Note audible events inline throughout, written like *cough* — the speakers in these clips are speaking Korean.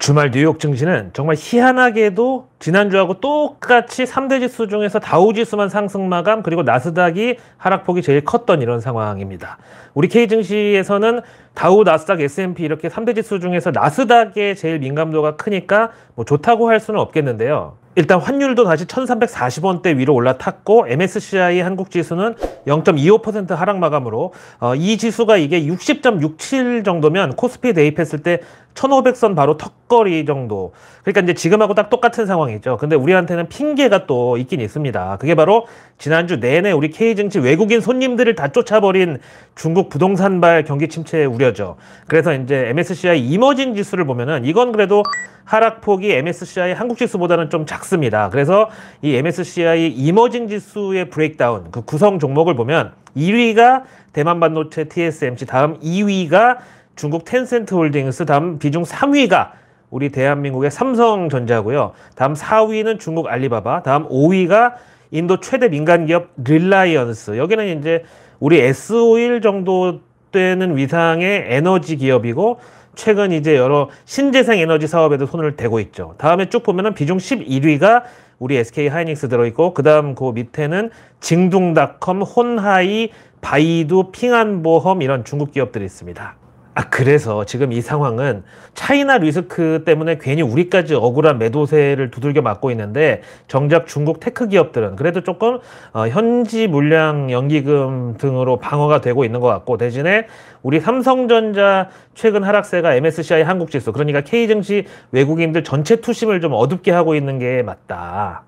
주말 뉴욕 증시는 정말 희한하게도 지난주하고 똑같이 3대 지수 중에서 다우 지수만 상승 마감 그리고 나스닥이 하락폭이 제일 컸던 이런 상황입니다. 우리 K 증시에서는 다우, 나스닥, S&P 이렇게 3대 지수 중에서 나스닥에 제일 민감도가 크니까 뭐 좋다고 할 수는 없겠는데요. 일단 환율도 다시 1340원대 위로 올라탔고 MSCI 한국 지수는 0.25% 하락 마감으로 어, 이 지수가 이게 60.67 정도면 코스피 대입했을 때 1500선 바로 턱걸이 정도 그러니까 이제 지금하고 딱 똑같은 상황이죠 근데 우리한테는 핑계가 또 있긴 있습니다 그게 바로 지난주 내내 우리 K증시 외국인 손님들을 다 쫓아버린 중국 부동산발 경기 침체 우려죠 그래서 이제 MSCI 이머징 지수를 보면은 이건 그래도 하락폭이 MSCI 한국 지수보다는 좀 작습니다. 그래서 이 MSCI 이머징 지수의 브레이크다운, 그 구성 종목을 보면 1위가 대만 반도체 TSMC, 다음 2위가 중국 텐센트 홀딩스, 다음 비중 3위가 우리 대한민국의 삼성전자고요. 다음 4위는 중국 알리바바, 다음 5위가 인도 최대 민간 기업 릴라이언스. 여기는 이제 우리 S51 정도 되는 위상의 에너지 기업이고 최근 이제 여러 신재생 에너지 사업에도 손을 대고 있죠. 다음에 쭉 보면은 비중 11위가 우리 SK 하이닉스 들어있고 그다음 그 밑에는 징둥닷컴, 혼하이, 바이두, 핑안보험 이런 중국 기업들이 있습니다. 아, 그래서 지금 이 상황은 차이나 리스크 때문에 괜히 우리까지 억울한 매도세를 두들겨 맞고 있는데 정작 중국 테크 기업들은 그래도 조금 어, 현지 물량 연기금 등으로 방어가 되고 있는 것 같고 대신에 우리 삼성전자 최근 하락세가 MSCI 한국 지수 그러니까 K증시 외국인들 전체 투심을 좀 어둡게 하고 있는 게 맞다.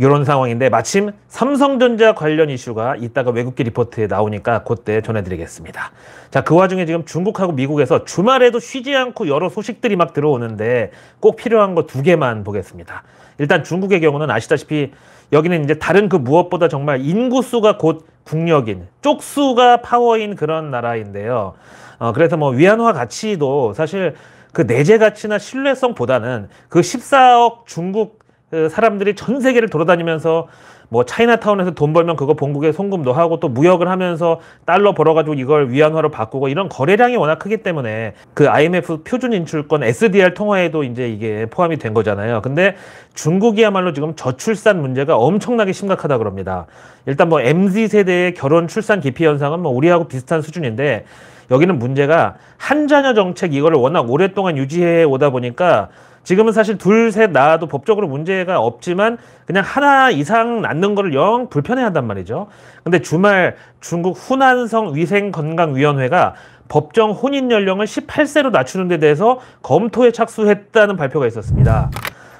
이런 상황인데 마침 삼성전자 관련 이슈가 이따가 외국계 리포트에 나오니까 그때 전해드리겠습니다. 자, 그 와중에 지금 중국하고 미국에서 주말에도 쉬지 않고 여러 소식들이 막 들어오는데 꼭 필요한 거 두 개만 보겠습니다. 일단 중국의 경우는 아시다시피 여기는 이제 다른 그 무엇보다 정말 인구수가 곧 국력인 쪽수가 파워인 그런 나라인데요. 어, 그래서 뭐 위안화 가치도 사실 그 내재 가치나 신뢰성보다는 그 14억 중국 그 사람들이 전 세계를 돌아다니면서 뭐 차이나타운에서 돈 벌면 그거 본국에 송금도 하고 또 무역을 하면서 달러 벌어가지고 이걸 위안화로 바꾸고 이런 거래량이 워낙 크기 때문에 그 IMF 표준 인출권 SDR 통화에도 이제 이게 포함이 된 거잖아요. 근데 중국이야말로 지금 저출산 문제가 엄청나게 심각하다 그럽니다. 일단 뭐 MZ 세대의 결혼 출산 기피 현상은 뭐 우리하고 비슷한 수준인데 여기는 문제가 한 자녀 정책 이거를 워낙 오랫동안 유지해 오다 보니까 지금은 사실 둘, 셋 낳아도 법적으로 문제가 없지만 그냥 하나 이상 낳는 거를 영 불편해 한단 말이죠. 근데 주말 중국 후난성 위생건강위원회가 법정 혼인 연령을 18세로 낮추는 데 대해서 검토에 착수했다는 발표가 있었습니다.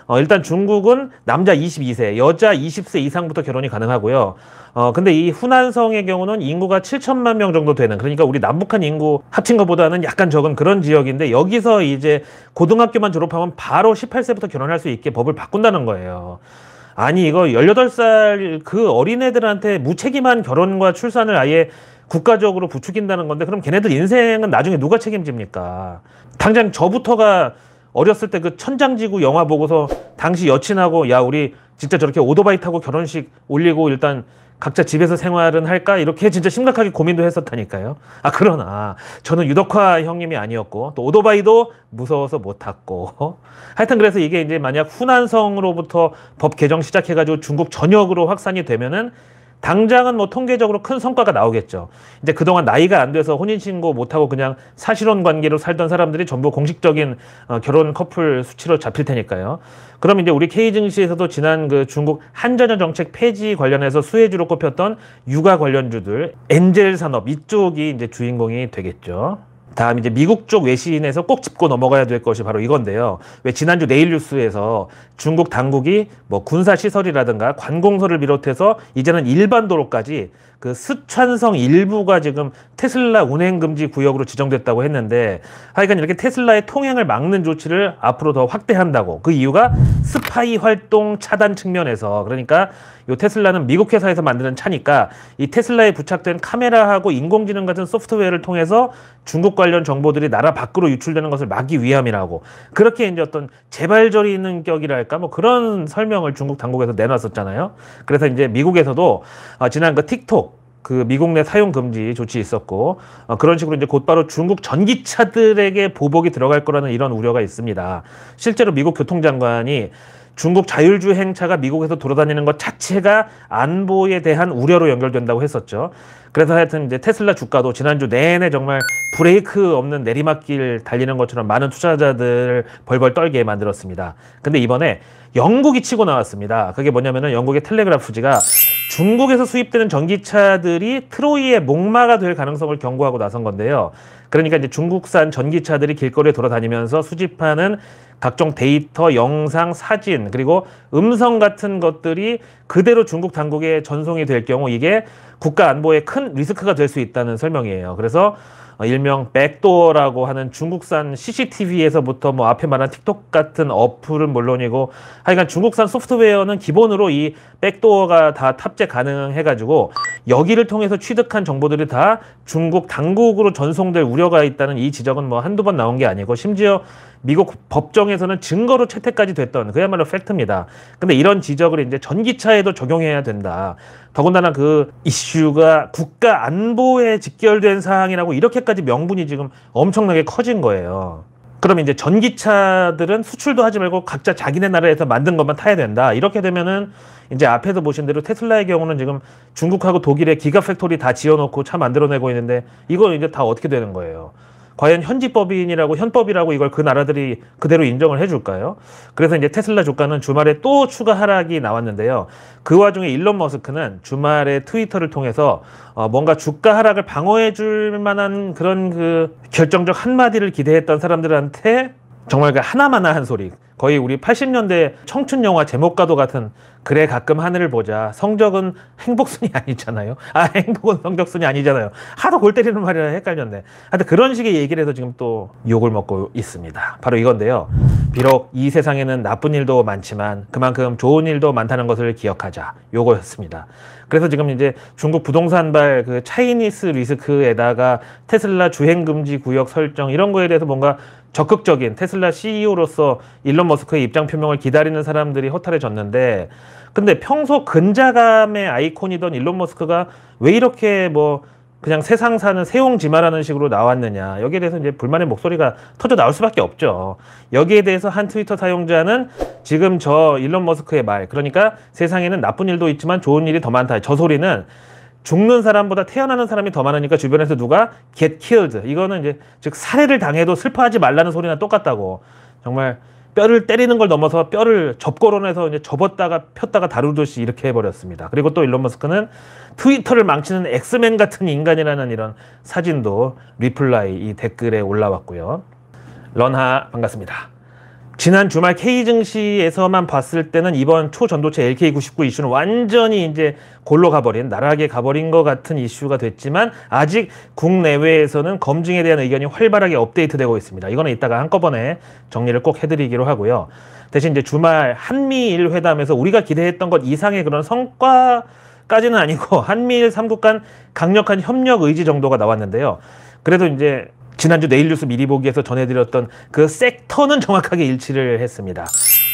어, 일단 중국은 남자 22세, 여자 20세 이상부터 결혼이 가능하고요. 어, 근데 이 후난성의 경우는 인구가 7천만 명 정도 되는, 그러니까 우리 남북한 인구 합친 것보다는 약간 적은 그런 지역인데 여기서 이제 고등학교만 졸업하면 바로 18세부터 결혼할 수 있게 법을 바꾼다는 거예요. 아니 이거 18살 그 어린애들한테 무책임한 결혼과 출산을 아예 국가적으로 부추긴다는 건데 그럼 걔네들 인생은 나중에 누가 책임집니까? 당장 저부터가 어렸을 때 그 천장지구 영화 보고서 당시 여친하고 야 우리 진짜 저렇게 오토바이 타고 결혼식 올리고 일단 각자 집에서 생활은 할까 이렇게 진짜 심각하게 고민도 했었다니까요. 아 그러나 저는 유덕화 형님이 아니었고 또 오토바이도 무서워서 못 탔고 *laughs* 하여튼 그래서 이게 이제 만약 후난성으로부터 법 개정 시작해가지고 중국 전역으로 확산이 되면은 당장은 뭐 통계적으로 큰 성과가 나오겠죠. 이제 그동안 나이가 안 돼서 혼인신고 못하고 그냥 사실혼 관계로 살던 사람들이 전부 공식적인 어, 결혼 커플 수치로 잡힐 테니까요. 그럼 이제 우리 K증시에서도 지난 그 중국 한전연 정책 폐지 관련해서 수혜주로 꼽혔던 육아 관련주들, 엔젤 산업 이쪽이 이제 주인공이 되겠죠. 다음 이제 미국 쪽 외신에서 꼭 짚고 넘어가야 될 것이 바로 이건데요. 왜 지난주 내일뉴스에서 중국 당국이 뭐 군사 시설이라든가 관공서를 비롯해서 이제는 일반 도로까지 그 스촨성 일부가 지금 테슬라 운행 금지 구역으로 지정됐다고 했는데 하여간 이렇게 테슬라의 통행을 막는 조치를 앞으로 더 확대한다고 그 이유가 스파이 활동 차단 측면에서 그러니까 요 테슬라는 미국 회사에서 만드는 차니까 이 테슬라에 부착된 카메라하고 인공지능 같은 소프트웨어를 통해서 중국 관련 정보들이 나라 밖으로 유출되는 것을 막기 위함이라고 그렇게 이제 어떤 재발절이 있는 격이랄까 뭐 그런 설명을 중국 당국에서 내놨었잖아요. 그래서 이제 미국에서도 어, 지난 그 틱톡 그 미국 내 사용 금지 조치 있었고 어, 그런 식으로 이제 곧바로 중국 전기차들에게 보복이 들어갈 거라는 이런 우려가 있습니다. 실제로 미국 교통장관이 중국 자율주 행차가 미국에서 돌아다니는 것 자체가 안보에 대한 우려로 연결된다고 했었죠. 그래서 하여튼 이제 테슬라 주가도 지난주 내내 정말 브레이크 없는 내리막길 달리는 것처럼 많은 투자자들 벌벌 떨게 만들었습니다. 근데 이번에 영국이 치고 나왔습니다. 그게 뭐냐면은 영국의 텔레그라프지가 중국에서 수입되는 전기차들이 트로이의 목마가 될 가능성을 경고하고 나선 건데요. 그러니까 이제 중국산 전기차들이 길거리에 돌아다니면서 수집하는 각종 데이터, 영상, 사진, 그리고 음성 같은 것들이 그대로 중국 당국에 전송이 될 경우 이게 국가 안보에 큰 리스크가 될 수 있다는 설명이에요. 그래서 어, 일명 백도어라고 하는 중국산 CCTV에서부터 뭐 앞에 말한 틱톡 같은 어플은 물론이고 하여간 중국산 소프트웨어는 기본으로 이 백도어가 다 탑재 가능해가지고 여기를 통해서 취득한 정보들이 다 중국 당국으로 전송될 우려가 있다는 이 지적은 뭐 한두 번 나온 게 아니고 심지어 미국 법정에서는 증거로 채택까지 됐던 그야말로 팩트입니다. 근데 이런 지적을 이제 전기차에도 적용해야 된다. 더군다나 그 이슈가 국가 안보에 직결된 사항이라고 이렇게까지 명분이 지금 엄청나게 커진 거예요. 그럼 이제 전기차들은 수출도 하지 말고 각자 자기네 나라에서 만든 것만 타야 된다. 이렇게 되면은 이제 앞에서 보신 대로 테슬라의 경우는 지금 중국하고 독일의 기가 팩토리 다 지어놓고 차 만들어내고 있는데 이걸 이제 다 어떻게 되는 거예요. 과연 현지법인이라고 현법이라고 이걸 그 나라들이 그대로 인정을 해줄까요? 그래서 이제 테슬라 주가는 주말에 또 추가 하락이 나왔는데요. 그 와중에 일론 머스크는 주말에 트위터를 통해서 어 뭔가 주가 하락을 방어해줄 만한 그런 그 결정적 한마디를 기대했던 사람들한테 정말 그 하나만한 소리 거의 우리 80년대 청춘 영화 제목과도 같은 그래 가끔 하늘을 보자 성적은 행복순이 *laughs* 아니잖아요 아 행복은 성적순이 아니잖아요 하도 골 때리는 말이라 헷갈렸네 하여튼 그런 식의 얘기를 해서 지금 또 욕을 먹고 있습니다 바로 이건데요 비록 이 세상에는 나쁜 일도 많지만 그만큼 좋은 일도 많다는 것을 기억하자 요거였습니다 그래서 지금 이제 중국 부동산발 그 차이니스 리스크에다가 테슬라 주행금지 구역 설정 이런 거에 대해서 뭔가 적극적인 테슬라 CEO로서 일론 머스크의 입장 표명을 기다리는 사람들이 허탈해졌는데 근데 평소 근자감의 아이콘이던 일론 머스크가 왜 이렇게 뭐 그냥 세상 사는 세옹지마라는 식으로 나왔느냐 여기에 대해서 이제 불만의 목소리가 터져 나올 수밖에 없죠 여기에 대해서 한 트위터 사용자는 지금 저 일론 머스크의 말 그러니까 세상에는 나쁜 일도 있지만 좋은 일이 더 많다 저 소리는 죽는 사람보다 태어나는 사람이 더 많으니까 주변에서 누가 get killed 이거는 이제 즉 살해를 당해도 슬퍼하지 말라는 소리나 똑같다고 정말 뼈를 때리는 걸 넘어서 뼈를 접거론해서 이제 접었다가 폈다가 다루듯이 이렇게 해버렸습니다. 그리고 또 일론 머스크는 트위터를 망치는 엑스맨 같은 인간이라는 이런 사진도 리플라이 이 댓글에 올라왔고요. 런하 반갑습니다. 지난 주말 K증시에서만 봤을 때는 이번 초전도체 LK99 이슈는 완전히 이제 골로 가버린, 나락에 가버린 것 같은 이슈가 됐지만 아직 국내외에서는 검증에 대한 의견이 활발하게 업데이트되고 있습니다. 이거는 이따가 한꺼번에 정리를 꼭 해드리기로 하고요. 대신 이제 주말 한미일 회담에서 우리가 기대했던 것 이상의 그런 성과 까지는 아니고 *laughs* 한미일 삼국 간 강력한 협력 의지 정도가 나왔는데요. 그래도 이제 지난주 내일뉴스 미리 보기에서 전해드렸던 그 섹터는 정확하게 일치를 했습니다.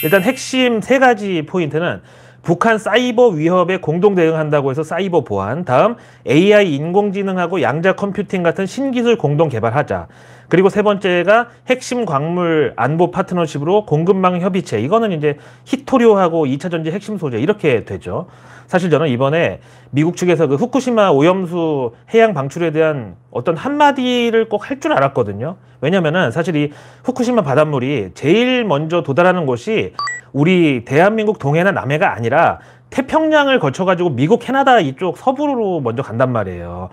일단 핵심 세 가지 포인트는 북한 사이버 위협에 공동 대응한다고 해서 사이버 보안, 다음 AI 인공지능하고 양자 컴퓨팅 같은 신기술 공동 개발하자. 그리고 세 번째가 핵심 광물 안보 파트너십으로 공급망 협의체. 이거는 이제 히토리오하고 2차 전지 핵심 소재 이렇게 되죠. 사실 저는 이번에 미국 측에서 그 후쿠시마 오염수 해양 방출에 대한 어떤 한마디를 꼭 할 줄 알았거든요. 왜냐면은 사실 이 후쿠시마 바닷물이 제일 먼저 도달하는 곳이 우리 대한민국 동해나 남해가 아니라 태평양을 거쳐가지고 미국, 캐나다 이쪽 서부로 먼저 간단 말이에요.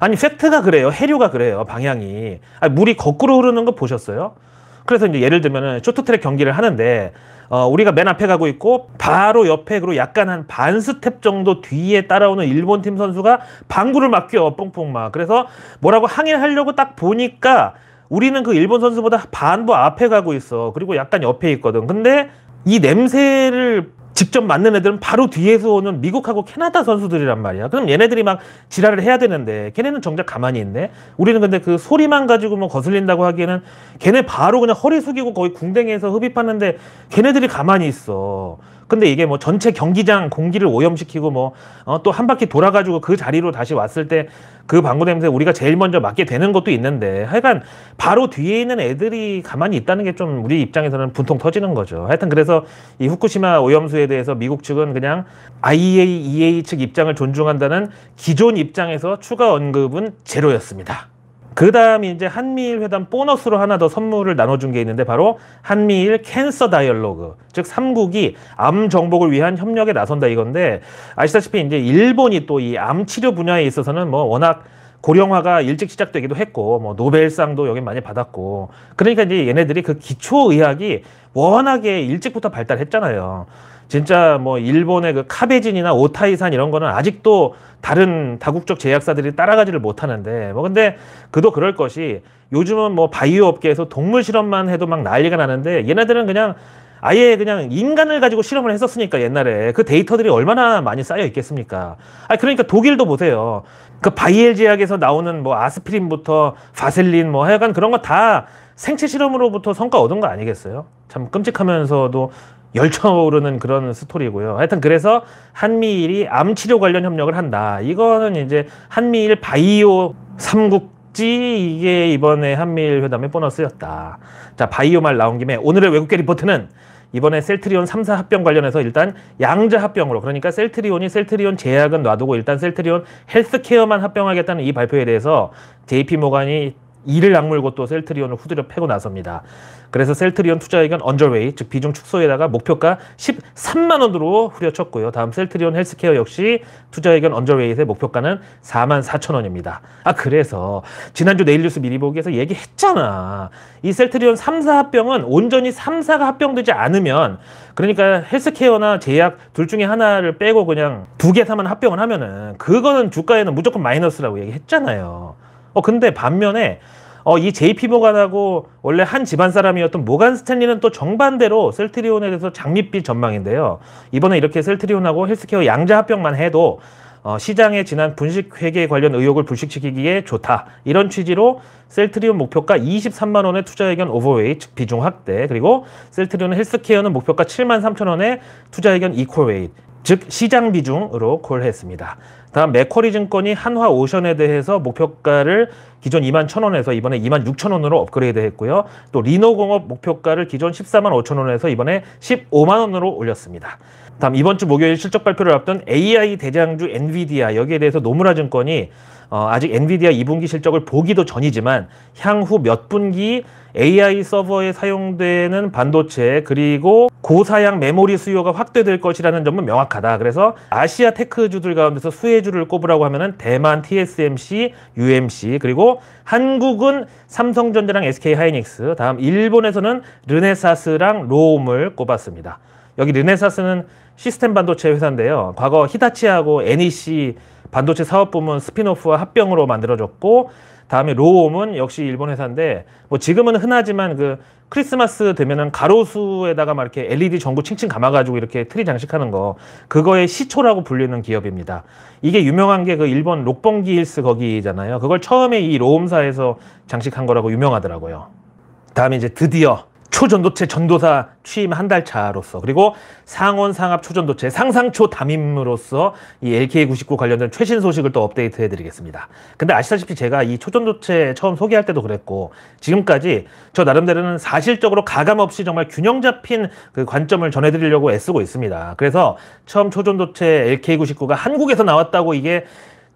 아니, 팩트가 그래요. 해류가 그래요. 방향이. 아니, 물이 거꾸로 흐르는 거 보셨어요? 그래서 이제 예를 들면은 쇼트트랙 경기를 하는데 어, 우리가 맨 앞에 가고 있고 바로 옆에 그리고 약간 한 반 스텝 정도 뒤에 따라오는 일본 팀 선수가 방구를 맡겨 뿡뿡 막 그래서 뭐라고 항의를 하려고 딱 보니까 우리는 그 일본 선수보다 반도 앞에 가고 있어 그리고 약간 옆에 있거든 근데 이 냄새를 직접 맞는 애들은 바로 뒤에서 오는 미국하고 캐나다 선수들이란 말이야. 그럼 얘네들이 막 지랄을 해야 되는데 걔네는 정작 가만히 있네. 우리는 근데 그 소리만 가지고 뭐 거슬린다고 하기에는 걔네 바로 그냥 허리 숙이고 거의 궁뎅이에서 흡입하는데 걔네들이 가만히 있어. 근데 이게 뭐 전체 경기장 공기를 오염시키고 뭐또한 어, 바퀴 돌아가지고 그 자리로 다시 왔을 때 그 방구 냄새 우리가 제일 먼저 맡게 되는 것도 있는데 하여간 바로 뒤에 있는 애들이 가만히 있다는 게 좀 우리 입장에서는 분통 터지는 거죠. 하여튼 그래서 이 후쿠시마 오염수에 대해서 미국 측은 그냥 IAEA e 측 입장을 존중한다는 기존 입장에서 추가 언급은 제로였습니다. 그 다음에 이제 한미일 회담 보너스로 하나 더 선물을 나눠준 게 있는데 바로 한미일 캔서 다이얼로그 즉 삼국이 암 정복을 위한 협력에 나선다 이건데 아시다시피 이제 일본이 또 이 암 치료 분야에 있어서는 뭐 워낙 고령화가 일찍 시작되기도 했고 뭐 노벨상도 여기 많이 받았고 그러니까 이제 얘네들이 그 기초 의학이 워낙에 일찍부터 발달했잖아요. 진짜 뭐 일본의 그 카베진이나 오타이산 이런 거는 아직도 다른 다국적 제약사들이 따라가지를 못하는데 뭐 근데 그도 그럴 것이 요즘은 뭐 바이오 업계에서 동물 실험만 해도 막 난리가 나는데 얘네들은 그냥 아예 그냥 인간을 가지고 실험을 했었으니까 옛날에 그 데이터들이 얼마나 많이 쌓여 있겠습니까? 아 그러니까 독일도 보세요. 그 바이엘 제약에서 나오는 뭐 아스피린부터 바셀린 뭐 하여간 그런 거 다 생체 실험으로부터 성과 얻은 거 아니겠어요? 참 끔찍하면서도 열차오르는 그런 스토리고요. 하여튼 그래서 한미일이 암 치료 관련 협력을 한다. 이거는 이제 한미일 바이오 삼국지 이게 이번에 한미일 회담의 보너스였다. 자, 바이오 말 나온 김에 오늘의 외국계 리포트는 이번에 셀트리온 삼사 합병 관련해서 일단 양자 합병으로 그러니까 셀트리온이 셀트리온 제약은 놔두고 일단 셀트리온 헬스케어만 합병하겠다는 이 발표에 대해서 JP 모간이 이를 악물고 또 셀트리온을 후드려 패고 나섭니다. 그래서 셀트리온 투자액은 언저웨이, 즉 비중 축소에다가 목표가 13만 원으로 후려쳤고요. 다음 셀트리온 헬스케어 역시 투자액은 언저웨이의 목표가는 4만 4천 원입니다. 아 그래서 지난주 네일뉴스 미리 보기에서 얘기했잖아. 이 셀트리온 3사 합병은 온전히 3사가 합병되지 않으면 그러니까 헬스케어나 제약 둘 중에 하나를 빼고 그냥 두 개 사면 합병을 하면은 그거는 주가에는 무조건 마이너스라고 얘기했잖아요. 어 근데 반면에 어, 이 JP 모간하고 원래 한 집안 사람이었던 모간 스탠리는 또 정반대로 셀트리온에 대해서 장밋빛 전망인데요. 이번에 이렇게 셀트리온하고 헬스케어 양자 합병만 해도 어, 시장에 지난 분식회계 관련 의혹을 불식시키기에 좋다. 이런 취지로 셀트리온 목표가 23만 원의 투자 의견 오버웨이 즉 비중 확대 그리고 셀트리온 헬스케어는 목표가 7만 3천 원의 투자 의견 이퀄웨이 즉 시장 비중으로 콜했습니다. 다음 맥쿼리 증권이 한화 오션에 대해서 목표가를 기존 2만 1 0원에서 이번에 2만 6천원으로 업그레이드했고요. 또 리노공업 목표가를 기존 14만 5천원에서 이번에 15만 원으로 올렸습니다. 다음 이번 주 목요일 실적 발표를 앞둔 AI 대장주 엔비디아 여기에 대해서 노무라 증권이 어, 아직 엔비디아 2분기 실적을 보기도 전이지만 향후 몇 분기 AI 서버에 사용되는 반도체 그리고 고사양 메모리 수요가 확대될 것이라는 점은 명확하다. 그래서 아시아 테크주들 가운데서 수혜주를 꼽으라고 하면은 대만 TSMC, UMC 그리고 한국은 삼성전자랑 SK 하이닉스, 다음 일본에서는 르네사스랑 로움을 꼽았습니다. 여기 르네사스는 시스템 반도체 회사인데요. 과거 히다치하고 NEC 반도체 사업부문 스피노프와 합병으로 만들어졌고 다음에 로움은 역시 일본 회사인데 뭐 지금은 흔하지만 그 크리스마스 되면은 가로수에다가 막 이렇게 LED 전구 칭칭 감아가지고 이렇게 트리 장식하는 거 그거의 시초라고 불리는 기업입니다. 이게 유명한 게 그 일본 록봉기 힐스 거기잖아요. 그걸 처음에 이 로움사에서 장식한 거라고 유명하더라고요. 다음에 이제 드디어 초전도체 전도사 취임 한 달 차로서 그리고 상원 상합 초전도체 상상초 담임으로서 이 LK99 관련된 최신 소식을 또 업데이트 해드리겠습니다. 근데 아시다시피 제가 이 초전도체 처음 소개할 때도 그랬고 지금까지 저 나름대로는 사실적으로 가감 없이 정말 균형 잡힌 그 관점을 전해드리려고 애쓰고 있습니다. 그래서 처음 초전도체 LK99가 한국에서 나왔다고 이게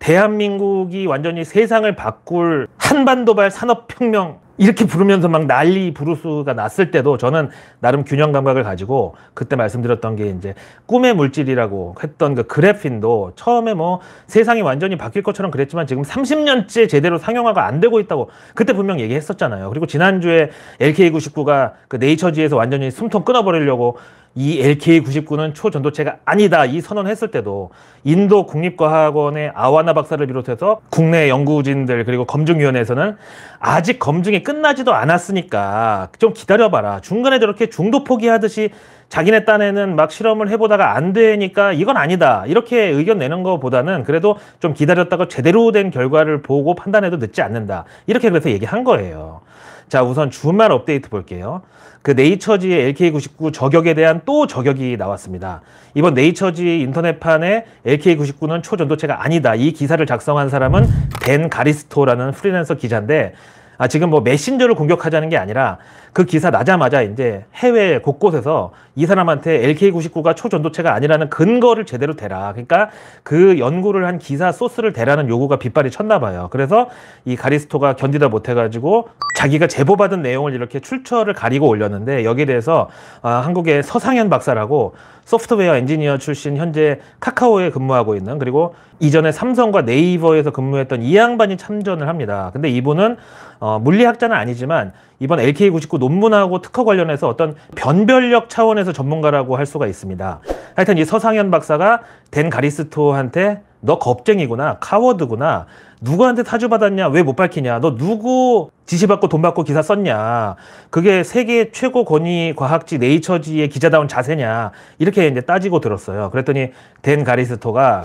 대한민국이 완전히 세상을 바꿀 한반도발 산업혁명 이렇게 부르면서 막 난리 부르스가 났을 때도 저는 나름 균형 감각을 가지고 그때 말씀드렸던 게 이제 꿈의 물질이라고 했던 그 그래핀도 처음에 뭐 세상이 완전히 바뀔 것처럼 그랬지만 지금 30년째 제대로 상용화가 안 되고 있다고 그때 분명 얘기했었잖아요. 그리고 지난주에 LK99가 그 네이처지에서 완전히 숨통 끊어버리려고 이 LK99는 초전도체가 아니다 이 선언했을 때도 인도 국립과학원의 아와나 박사를 비롯해서 국내 연구진들 그리고 검증위원회에서는 아직 검증이 끝나지도 않았으니까 좀 기다려봐라 중간에 저렇게 중도 포기하듯이 자기네 딴에는 막 실험을 해보다가 안 되니까 이건 아니다 이렇게 의견 내는 것보다는 그래도 좀 기다렸다가 제대로 된 결과를 보고 판단해도 늦지 않는다 이렇게 그래서 얘기한 거예요 자 우선 주말 업데이트 볼게요 그 네이처지의 LK99 저격에 대한 또 저격이 나왔습니다. 이번 네이처지 인터넷판에 LK99는 초전도체가 아니다. 이 기사를 작성한 사람은 댄 가리스토라는 프리랜서 기자인데 아, 지금 뭐 메신저를 공격하자는 게 아니라 그 기사 나자마자 이제 해외 곳곳에서 이 사람한테 LK99가 초전도체가 아니라는 근거를 제대로 대라. 그러니까 그 연구를 한 기사 소스를 대라는 요구가 빗발이 쳤나 봐요. 그래서 이 가리스토가 견디다 못해가지고 자기가 제보받은 내용을 이렇게 출처를 가리고 올렸는데 여기에 대해서 아, 한국의 서상현 박사라고 소프트웨어 엔지니어 출신 현재 카카오에 근무하고 있는 그리고 이전에 삼성과 네이버에서 근무했던 이 양반이 참전을 합니다. 근데 이분은 어, 물리학자는 아니지만 이번 LK99 논문하고 특허 관련해서 어떤 변별력 차원에서 전문가라고 할 수가 있습니다. 하여튼 이 서상현 박사가 댄 가리스토한테 너 겁쟁이구나, 카워드구나, 누구한테 사주받았냐왜 못 밝히냐, 너 누구 지시받고 돈 받고 기사 썼냐, 그게 세계 최고 권위 과학지 네이처지의 기자다운 자세냐, 이렇게 이제 따지고 들었어요. 그랬더니 댄 가리스토가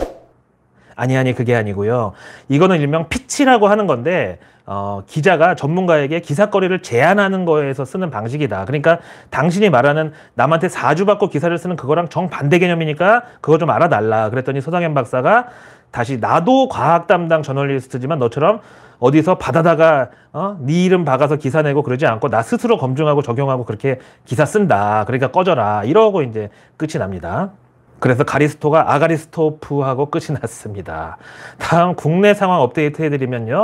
아니 아니 그게 아니고요. 이거는 일명 피치라고 하는 건데 어, 기자가 전문가에게 기사거리를 제한하는 거에서 쓰는 방식이다. 그러니까 당신이 말하는 남한테 사주 받고 기사를 쓰는 그거랑 정반대 개념이니까 그거 좀 알아달라. 그랬더니 서장현 박사가 다시 나도 과학 담당 저널리스트지만 너처럼 어디서 받아다가 어? 네 이름 박아서 기사 내고 그러지 않고 나 스스로 검증하고 적용하고 그렇게 기사 쓴다. 그러니까 꺼져라. 이러고 이제 끝이 납니다. 그래서 가리스토가 아가리스토프하고 끝이 났습니다. 다음 국내 상황 업데이트 해드리면요.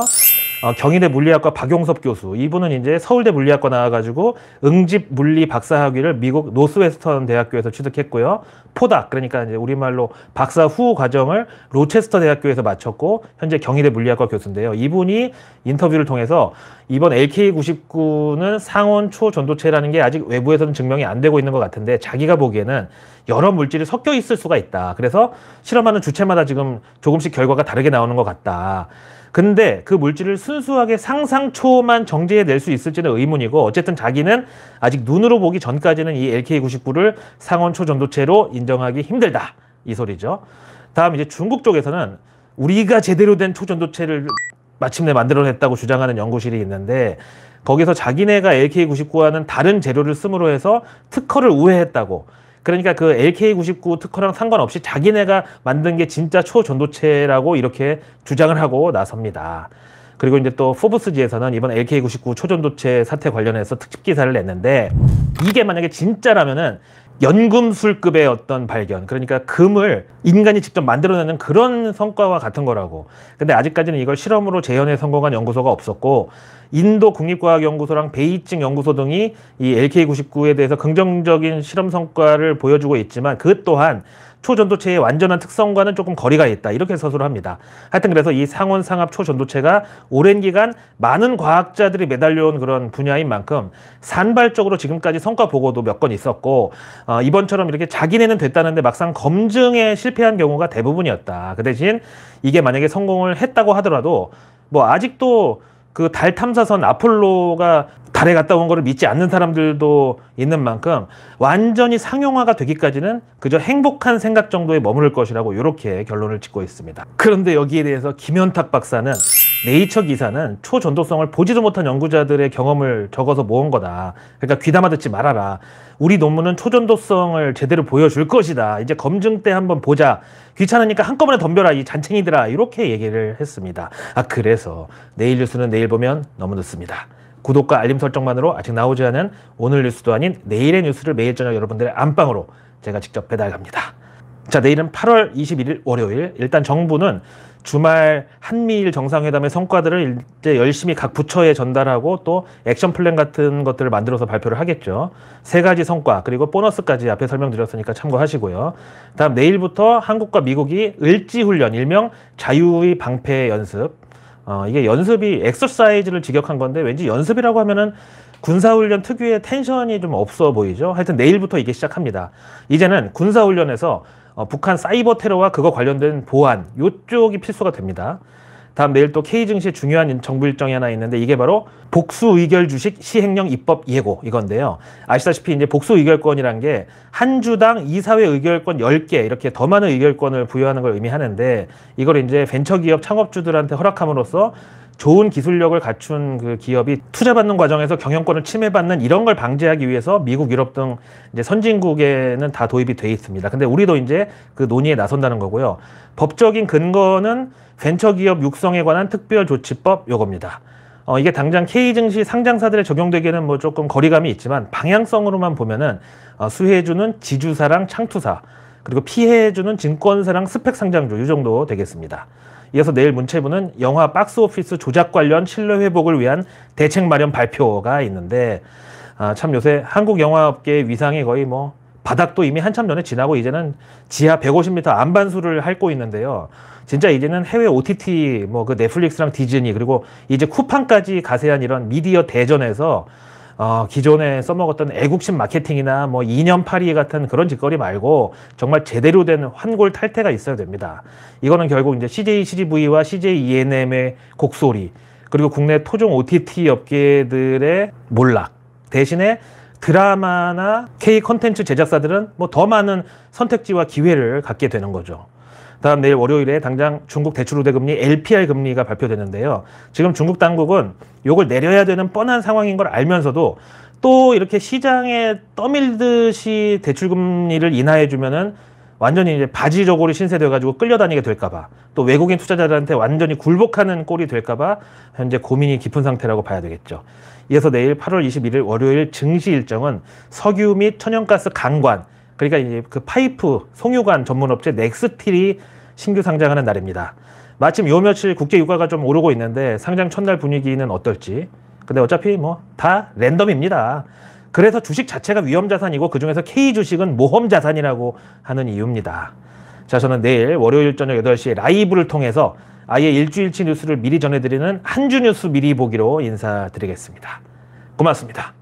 어, 경희대 물리학과 박용섭 교수 이분은 이제 서울대 물리학과 나와가지고 응집 물리 박사학위를 미국 노스웨스턴 대학교에서 취득했고요. 포닥 그러니까 이제 우리말로 박사 후 과정을 로체스터 대학교에서 마쳤고 현재 경희대 물리학과 교수인데요. 이분이 인터뷰를 통해서 이번 LK99는 상온 초전도체라는 게 아직 외부에서는 증명이 안 되고 있는 것 같은데 자기가 보기에는 여러 물질이 섞여 있을 수가 있다. 그래서 실험하는 주체마다 지금 조금씩 결과가 다르게 나오는 것 같다. 근데 그 물질을 순수하게 상상초만 정제해 낼 수 있을지는 의문이고 어쨌든 자기는 아직 눈으로 보기 전까지는 이 LK99를 상온초 전도체로 인정하기 힘들다. 이 소리죠. 다음 이제 중국 쪽에서는 우리가 제대로 된 초전도체를 마침내 만들어냈다고 주장하는 연구실이 있는데 거기서 자기네가 AK-99와는 다른 재료를 쓰므로 해서 특허를 우회했다고 그러니까 그 LK99 특허랑 상관없이 자기네가 만든 게 진짜 초전도체라고 이렇게 주장을 하고 나섭니다. 그리고 이제 또 포브스지에서는 이번 LK99 초전도체 사태 관련해서 특집 기사를 냈는데 이게 만약에 진짜라면은 연금술급의 어떤 발견 그러니까 금을 인간이 직접 만들어내는 그런 성과와 같은 거라고 근데 아직까지는 이걸 실험으로 재현에 성공한 연구소가 없었고 인도 국립과학연구소랑 베이징 연구소 등이 이 LK99에 대해서 긍정적인 실험 성과를 보여주고 있지만 그 또한 초전도체의 완전한 특성과는 조금 거리가 있다 이렇게 서술을 합니다. 하여튼 그래서 이 상온 상압 초전도체가 오랜 기간 많은 과학자들이 매달려온 그런 분야인 만큼 산발적으로 지금까지 성과 보고도 몇 건 있었고 어, 이번처럼 이렇게 자기네는 됐다는데 막상 검증에 실패한 경우가 대부분이었다. 그 대신 이게 만약에 성공을 했다고 하더라도 뭐 아직도 그달 탐사선 아폴로가 달에 갔다 온 거를 믿지 않는 사람들도 있는 만큼 완전히 상용화가 되기까지는 그저 행복한 생각 정도에 머무를 것이라고 이렇게 결론을 짓고 있습니다. 그런데 여기에 대해서 김현탁 박사는 네이처 기사는 초전도성을 보지도 못한 연구자들의 경험을 적어서 모은 거다. 그러니까 귀담아 듣지 말아라. 우리 논문은 초전도성을 제대로 보여줄 것이다. 이제 검증 때 한번 보자. 귀찮으니까 한꺼번에 덤벼라 이 잔챙이들아 이렇게 얘기를 했습니다. 아 그래서 내일 뉴스는 내일 보면 너무 늦습니다. 구독과 알림 설정만으로 아직 나오지 않은 오늘 뉴스도 아닌 내일의 뉴스를 매일 저녁 여러분들의 안방으로 제가 직접 배달 갑니다. 자, 내일은 8월 21일 월요일. 일단 정부는 주말 한미일 정상회담의 성과들을 이제 열심히 각 부처에 전달하고 또 액션 플랜 같은 것들을 만들어서 발표를 하겠죠. 세 가지 성과 그리고 보너스까지 앞에 설명드렸으니까 참고하시고요. 다음 내일부터 한국과 미국이 을지 훈련 일명 자유의 방패 연습 어, 이게 연습이 엑소사이즈를 직역한 건데 왠지 연습이라고 하면은 군사훈련 특유의 텐션이 좀 없어 보이죠. 하여튼 내일부터 이게 시작합니다. 이제는 군사훈련에서 어, 북한 사이버 테러와 그거 관련된 보안 요쪽이 필수가 됩니다. 다음 내일 또 K증시의 중요한 정부 일정이 하나 있는데 이게 바로 복수 의결 주식 시행령 입법 예고 이건데요. 아시다시피 이제 복수 의결권이란 게 한 주당 이사회 의결권 10개 이렇게 더 많은 의결권을 부여하는 걸 의미하는데 이걸 이제 벤처기업 창업주들한테 허락함으로써 좋은 기술력을 갖춘 그 기업이 투자받는 과정에서 경영권을 침해받는 이런 걸 방지하기 위해서 미국, 유럽 등 이제 선진국에는 다 도입이 돼 있습니다. 근데 우리도 이제 그 논의에 나선다는 거고요. 법적인 근거는 벤처기업 육성에 관한 특별조치법 요겁니다. 어, 이게 당장 K증시 상장사들에 적용되기에는 뭐 조금 거리감이 있지만 방향성으로만 보면은 어, 수혜주는 지주사랑 창투사 그리고 피해주는 증권사랑 스펙 상장주 이 정도 되겠습니다. 이어서 내일 문체부는 영화 박스오피스 조작 관련 신뢰 회복을 위한 대책 마련 발표가 있는데 아, 참 요새 한국 영화업계의 위상이 거의 뭐 바닥도 이미 한참 전에 지나고 이제는 지하 150m 안반수를 핥고 있는데요. 진짜 이제는 해외 OTT 뭐 그 넷플릭스랑 디즈니 그리고 이제 쿠팡까지 가세한 이런 미디어 대전에서 어, 기존에 써먹었던 애국심 마케팅이나 뭐 이념파리 같은 그런 짓거리 말고 정말 제대로 된 환골 탈퇴가 있어야 됩니다. 이거는 결국 이제 CJ CGV와 CJ ENM의 곡소리 그리고 국내 토종 OTT 업계들의 몰락 대신에 드라마나 K 컨텐츠 제작사들은 뭐 더 많은 선택지와 기회를 갖게 되는 거죠. 다음 내일 월요일에 당장 중국 대출우대 금리 LPR 금리가 발표되는데요. 지금 중국 당국은 이걸 내려야 되는 뻔한 상황인 걸 알면서도 또 이렇게 시장에 떠밀듯이 대출 금리를 인하해 주면은 완전히 이제 바지저고리 신세돼가지고 끌려다니게 될까봐 또 외국인 투자자들한테 완전히 굴복하는 꼴이 될까봐 현재 고민이 깊은 상태라고 봐야 되겠죠. 이어서 내일 8월 21일 월요일 증시 일정은 석유 및 천연가스 강관 그러니까 이제 그 파이프 송유관 전문업체 넥스틸이 신규 상장하는 날입니다. 마침 요 며칠 국제 유가가 좀 오르고 있는데 상장 첫날 분위기는 어떨지. 근데 어차피 뭐 다 랜덤입니다. 그래서 주식 자체가 위험 자산이고 그중에서 K 주식은 모험 자산이라고 하는 이유입니다. 자, 저는 내일 월요일 저녁 8시에 라이브를 통해서 아예 일주일치 뉴스를 미리 전해드리는 한주 뉴스 미리 보기로 인사드리겠습니다. 고맙습니다.